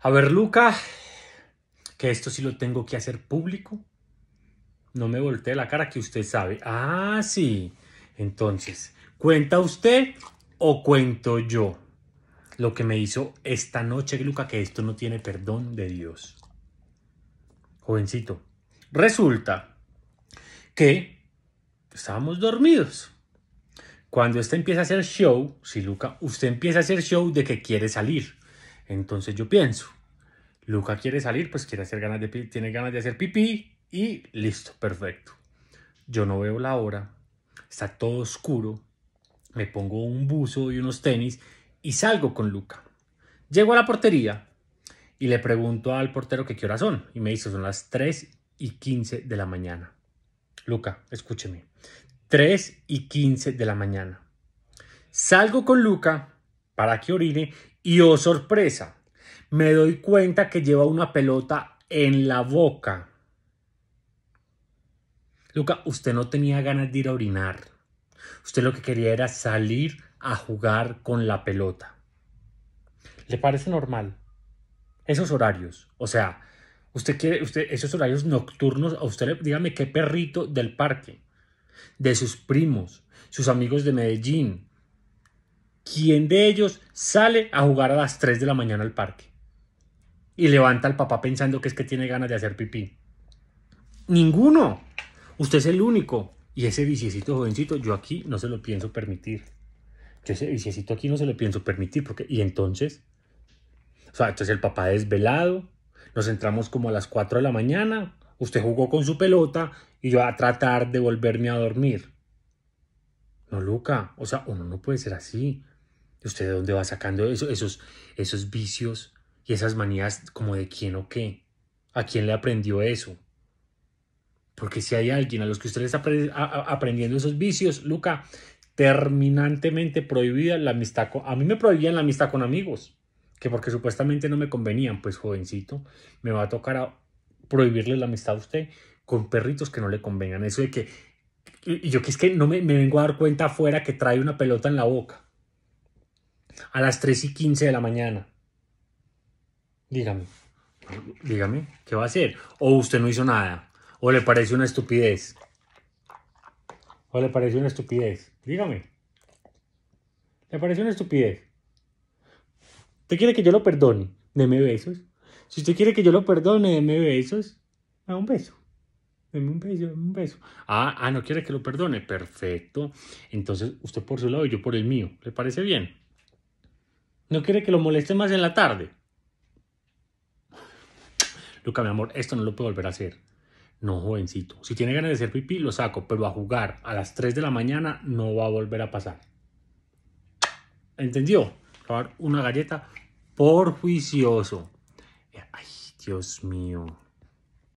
A ver, Luca, que esto sí lo tengo que hacer público. No me voltee la cara que usted sabe. Ah, sí. Entonces, ¿cuenta usted o cuento yo? Lo que me hizo esta noche, Luca, que esto no tiene perdón de Dios. Jovencito, resulta que estábamos dormidos. Cuando usted empieza a hacer show, si Luca, usted empieza a hacer show de que quiere salir entonces yo pienso, Luca quiere salir, pues quiere hacer ganas de, tiene ganas de hacer pipí y listo, perfecto. Yo no veo la hora, está todo oscuro, me pongo un buzo y unos tenis y salgo con Luca. Llego a la portería y le pregunto al portero qué hora son y me dice son las 3 y 15 de la mañana. Luca, escúcheme, 3 y 15 de la mañana. Salgo con Luca para que orine y oh sorpresa, me doy cuenta que lleva una pelota en la boca. Luca, usted no tenía ganas de ir a orinar. Usted lo que quería era salir a jugar con la pelota. ¿Le parece normal? Esos horarios, o sea, usted quiere, usted, esos horarios nocturnos, a usted dígame qué perrito del parque, de sus primos, sus amigos de Medellín, ¿quién de ellos sale a jugar a las 3 de la mañana al parque? Y levanta al papá pensando que es que tiene ganas de hacer pipí. Ninguno. Usted es el único. Y ese viciecito jovencito, yo aquí no se lo pienso permitir. Yo ese viciecito aquí no se lo pienso permitir. Porque, y entonces, o sea, entonces el papá desvelado, nos entramos como a las 4 de la mañana, usted jugó con su pelota y yo a tratar de volverme a dormir. No, Luca, o sea, uno no puede ser así. ¿Usted de dónde va sacando esos, esos vicios y esas manías como de quién o qué? ¿A quién le aprendió eso? Porque si hay alguien a los que usted está aprendiendo esos vicios, Luca, terminantemente prohibida la amistad con... A mí me prohibían la amistad con amigos, que porque supuestamente no me convenían, pues jovencito, me va a tocar prohibirle la amistad a usted con perritos que no le convengan. Eso de que... Y yo que es que no me vengo a dar cuenta afuera que trae una pelota en la boca a las 3 y 15 de la mañana. Dígame, dígame, ¿qué va a hacer? O usted no hizo nada, o le parece una estupidez. ¿O le parece una estupidez? Dígame. ¿Le parece una estupidez? ¿Usted quiere que yo lo perdone? Deme besos. Si usted quiere que yo lo perdone, deme besos. Me un beso. Deme un beso, un beso. Ah, ah, no quiere que lo perdone. Perfecto. Entonces, usted por su lado y yo por el mío. ¿Le parece bien? ¿No quiere que lo moleste más en la tarde? Luca, mi amor, esto no lo puedo volver a hacer. No, jovencito. Si tiene ganas de hacer pipí, lo saco, pero a jugar a las 3 de la mañana no va a volver a pasar. ¿Entendió? probar una galleta por juicioso. Ay, Dios mío.